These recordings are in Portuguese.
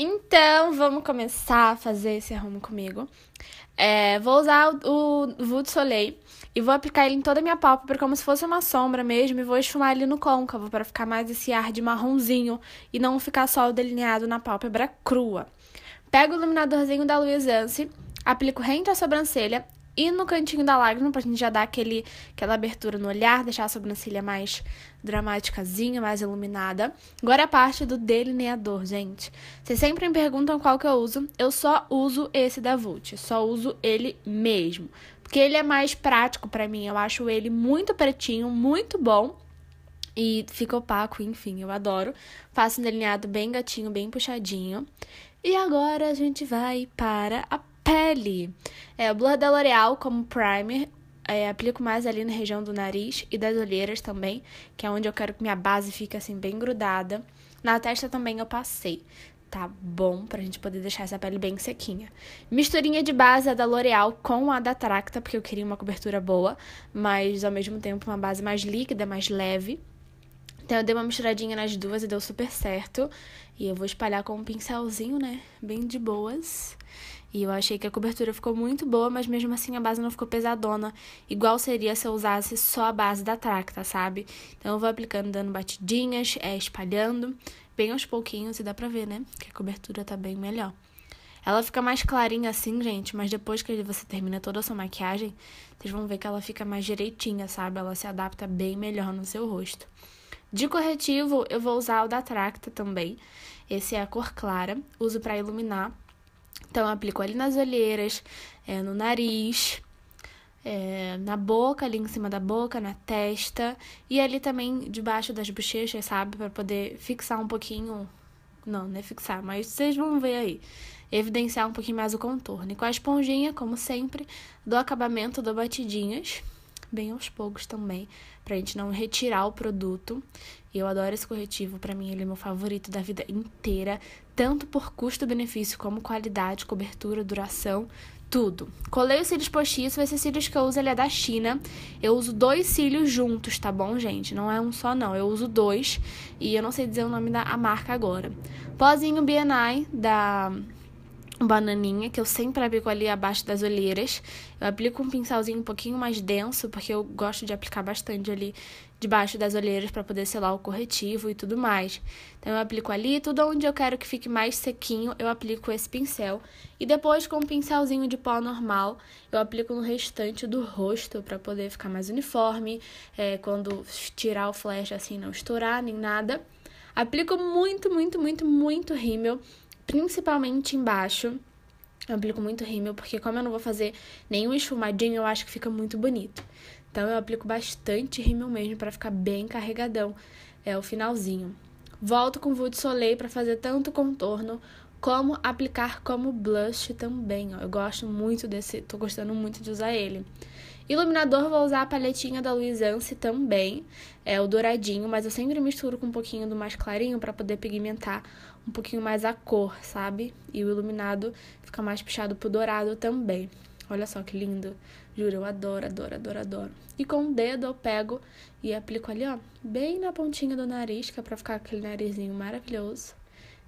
Então, vamos começar a fazer esse arrumo comigo. É, vou usar o, o de Soleil e vou aplicar ele em toda a minha pálpebra como se fosse uma sombra mesmo e vou esfumar ele no côncavo para ficar mais esse ar de marronzinho e não ficar só o delineado na pálpebra crua. Pego o iluminadorzinho da Louis Ancy, aplico rente à sobrancelha e no cantinho da lágrima, pra gente já dar aquele, aquela abertura no olhar, deixar a sobrancelha mais dramáticazinha mais iluminada. Agora é a parte do delineador, gente. Vocês sempre me perguntam qual que eu uso. Eu só uso esse da Vult, só uso ele mesmo. Porque ele é mais prático para mim, eu acho ele muito pretinho, muito bom. E fica opaco, enfim, eu adoro. Faço um delineado bem gatinho, bem puxadinho. E agora a gente vai para a pele. É, o Blur da L'Oreal como primer, é, aplico mais ali na região do nariz e das olheiras também, que é onde eu quero que minha base fique assim bem grudada. Na testa também eu passei, tá bom? Pra gente poder deixar essa pele bem sequinha. Misturinha de base é da L'Oreal com a da Tracta, porque eu queria uma cobertura boa, mas ao mesmo tempo uma base mais líquida, mais leve. Então eu dei uma misturadinha nas duas e deu super certo. E eu vou espalhar com um pincelzinho, né? Bem de boas. E eu achei que a cobertura ficou muito boa, mas mesmo assim a base não ficou pesadona. Igual seria se eu usasse só a base da Tracta, sabe? Então eu vou aplicando, dando batidinhas, é, espalhando. Bem aos pouquinhos e dá pra ver, né? Que a cobertura tá bem melhor. Ela fica mais clarinha assim, gente, mas depois que você termina toda a sua maquiagem, vocês vão ver que ela fica mais direitinha, sabe? Ela se adapta bem melhor no seu rosto. De corretivo, eu vou usar o da Tracta também. Esse é a cor clara, uso para iluminar. Então, eu aplico ali nas olheiras, é, no nariz, é, na boca, ali em cima da boca, na testa e ali também debaixo das bochechas, sabe? Para poder fixar um pouquinho. Não, não é fixar, mas vocês vão ver aí. Evidenciar um pouquinho mais o contorno. E com a esponjinha, como sempre, do acabamento, dou batidinhas bem aos poucos também, pra gente não retirar o produto. Eu adoro esse corretivo, para mim ele é meu favorito da vida inteira, tanto por custo-benefício como qualidade, cobertura, duração, tudo. Colei os cílios postiços, esses cílios que eu uso ele é da China. Eu uso dois cílios juntos, tá bom, gente? Não é um só não, eu uso dois e eu não sei dizer o nome da marca agora. Pozinho BNI da bananinha, que eu sempre aplico ali abaixo das olheiras. Eu aplico um pincelzinho um pouquinho mais denso, porque eu gosto de aplicar bastante ali debaixo das olheiras para poder selar o corretivo e tudo mais. Então eu aplico ali, tudo onde eu quero que fique mais sequinho, eu aplico esse pincel. E depois com um pincelzinho de pó normal, eu aplico no restante do rosto para poder ficar mais uniforme, é, quando tirar o flash assim não estourar nem nada. Aplico muito, muito, muito, muito rímel principalmente embaixo. Eu aplico muito rímel, porque como eu não vou fazer nenhum esfumadinho, eu acho que fica muito bonito. Então eu aplico bastante rímel mesmo para ficar bem carregadão, é o finalzinho. Volto com o de Soleil para fazer tanto contorno como aplicar como blush também, ó. Eu gosto muito desse, tô gostando muito de usar ele. Iluminador, vou usar a paletinha da Louis Anse também, é o douradinho, mas eu sempre misturo com um pouquinho do mais clarinho para poder pigmentar um pouquinho mais a cor, sabe? E o iluminado fica mais puxado pro dourado também. Olha só que lindo. Juro, eu adoro, adoro, adoro, adoro. E com o dedo eu pego e aplico ali, ó, bem na pontinha do nariz, que é pra ficar aquele narizinho maravilhoso.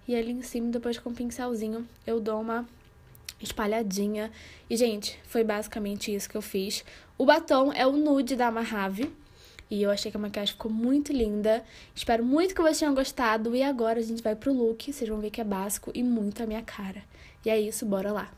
E ali em cima, depois com o um pincelzinho, eu dou uma espalhadinha. E, gente, foi basicamente isso que eu fiz. O batom é o nude da Mahave. E eu achei que a maquiagem ficou muito linda. Espero muito que vocês tenham gostado. E agora a gente vai pro look. Vocês vão ver que é básico e muito a minha cara. E é isso, bora lá!